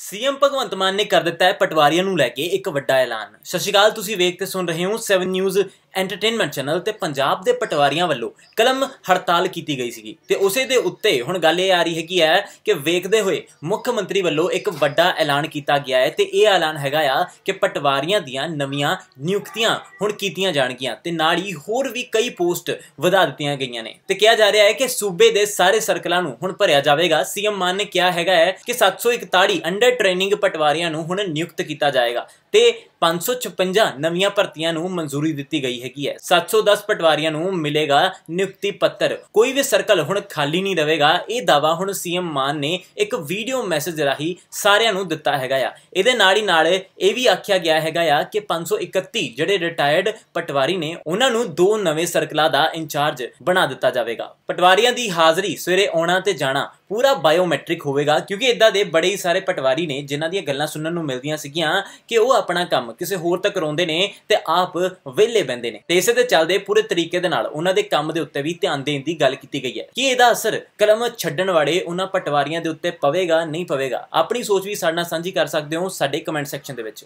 CM Bhagwant ਮਾਨ ਨੇ ਕਰ ਦਿੱਤਾ ਹੈ ਪਟਵਾਰੀਆਂ ਨੂੰ ਲੈ ਕੇ ਇੱਕ ਵੱਡਾ ਐਲਾਨ ਸਤਿ ਸ਼੍ਰੀ ਅਕਾਲ ਤੁਸੀਂ ਵੇਖ ਤੇ ਸੁਣ ਰਹੇ ਹੋ 7 ਨਿਊਜ਼ ਐਂਟਰਟੇਨਮੈਂਟ ਚੈਨਲ ਤੇ ਪੰਜਾਬ ਦੇ ਪਟਵਾਰੀਆਂ ਵੱਲੋਂ ਕਲਮ ਹੜਤਾਲ ਕੀਤੀ ਗਈ ਸੀਗੀ ਤੇ ਉਸੇ ਦੇ ਉੱਤੇ ਹੁਣ ਗੱਲ ਇਹ ਆ ਰਹੀ ਹੈ ਕਿ ਹੈ ਕਿ ਵੇਖਦੇ ਹੋਏ ਮੁੱਖ ਮੰਤਰੀ ਵੱਲੋਂ ਇੱਕ ਵੱਡਾ ਐਲਾਨ ਕੀਤਾ ਗਿਆ ਹੈ ਤੇ ਇਹ ਐਲਾਨ ਹੈਗਾ ਆ ਕਿ ਪਟਵਾਰੀਆਂ ਦੀਆਂ ਨਵੀਆਂ ਨਿਯੁਕਤੀਆਂ ਹੁਣ ਕੀਤੀਆਂ ਜਾਣਗੀਆਂ ਤੇ ਨਾਲ ਹੀ ਹੋਰ ਵੀ ਕਈ ਪੋਸਟ ਵਧਾ ਦਿੱਤੀਆਂ ਗਈਆਂ ਨੇ ਤੇ ਕਿਹਾ ਜਾ ਰਿਹਾ ਹੈ ਕਿ ਸੂਬੇ ਦੇ ਸਾਰੇ ਸਰਕਲਾਂ ਨੂੰ ਹੁਣ ਭਰਿਆ ਜਾਵੇਗਾ ਸੀਐਮ ਮਾਨ ਨੇ ਕਿਹਾ ਹੈਗਾ ਹੈ ਕਿ 741 ਅੰਡਰ 600 ਟ੍ਰੇਨਿੰਗ ਪਟਵਾਰੀਆਂ ਨੂੰ ਹੁਣ ਨਿਯੁਕਤ ਕੀਤਾ ਜਾਏਗਾ ਤੇ 556 ਨਵੀਆਂ ਭਰਤੀਆਂ ਨੂੰ ਮਨਜ਼ੂਰੀ ਦਿੱਤੀ ਗਈ ਹੈਗੀ ਹੈ 710 ਪਟਵਾਰੀਆਂ ਨੂੰ ਮਿਲੇਗਾ ਨਿਯੁਕਤੀ ਪੱਤਰ ਕੋਈ ਵੀ ਸਰਕਲ ਹੁਣ ਖਾਲੀ ਨਹੀਂ ਰਹੇਗਾ ਇਹ ਦਾਵਾ ਹੁਣ ਸੀਐਮ ਮਾਨ ਨੇ ਇੱਕ ਵੀਡੀਓ ਮੈਸੇਜ ਰਾਹੀਂ ਸਾਰਿਆਂ ਨੂੰ ਦਿੱਤਾ ਹੈਗਾ ਆ ਇਹਦੇ ਨਾਲ ਹੀ ਨਾਲ ਇਹ ਵੀ ਆਖਿਆ ਗਿਆ ਹੈਗਾ ਆ ਕਿ 531 ਜਿਹੜੇ ਰਿਟਾਇਰਡ ਪਟਵਾਰੀ ਨੇ ਉਹਨਾਂ ਨੂੰ ਦੋ ਨਵੇਂ ਸਰਕਲਾਂ ਦਾ ਇੰਚਾਰਜ ਬਣਾ ਦਿੱਤਾ ਜਾਵੇਗਾ ਪਟਵਾਰੀਆਂ ਦੀ ਹਾਜ਼ਰੀ ਸਵੇਰੇ ਆਉਣਾ ਤੇ ਜਾਣਾ ਪੂਰਾ ਬਾਇਓਮੈਟ੍ਰਿਕ ਹੋਵੇਗਾ ਕਿਉਂਕਿ ਇਦਾਂ ਦੇ ਬੜੇ ਹੀ ਸਾਰੇ ਪਟਵਾਰੀ ਖਿਡਾਰੀ ਨੇ ਜਿਨ੍ਹਾਂ ਦੀਆਂ ਗੱਲਾਂ ਸੁਣਨ ਨੂੰ ਮਿਲਦੀਆਂ ਸੀਗੀਆਂ ਕਿ ਉਹ ਆਪਣਾ ਕੰਮ ਕਿਸੇ ਹੋਰ ਤੱਕ ਕਰਾਉਂਦੇ ਨੇ ਤੇ ਆਪ ਵਿਹਲੇ ਬੰਦੇ ਨੇ ਤੇ ਇਸੇ ਦੇ ਚੱਲਦੇ ਪੂਰੇ ਤਰੀਕੇ ਦੇ ਨਾਲ ਉਹਨਾਂ ਦੇ ਕੰਮ ਦੇ ਉੱਤੇ ਵੀ ਧਿਆਨ ਦੇਣ ਦੀ ਗੱਲ ਕੀਤੀ ਗਈ ਹੈ ਕਿ ਇਹਦਾ ਅਸਰ ਕਲਮ ਛੱਡਣ ਵਾਲੇ ਉਹਨਾਂ ਪਟਵਾਰੀਆਂ ਦੇ ਉੱਤੇ ਪਵੇਗਾ ਨਹੀਂ ਪਵੇਗਾ ਆਪਣੀ ਸੋਚ ਵੀ ਸਾਡੇ ਨਾਲ ਸਾਂਝੀ ਕਰ ਸਕਦੇ ਹੋ ਸਾਡੇ ਕਮੈਂਟ ਸੈਕਸ਼ਨ ਦੇ ਵਿੱਚ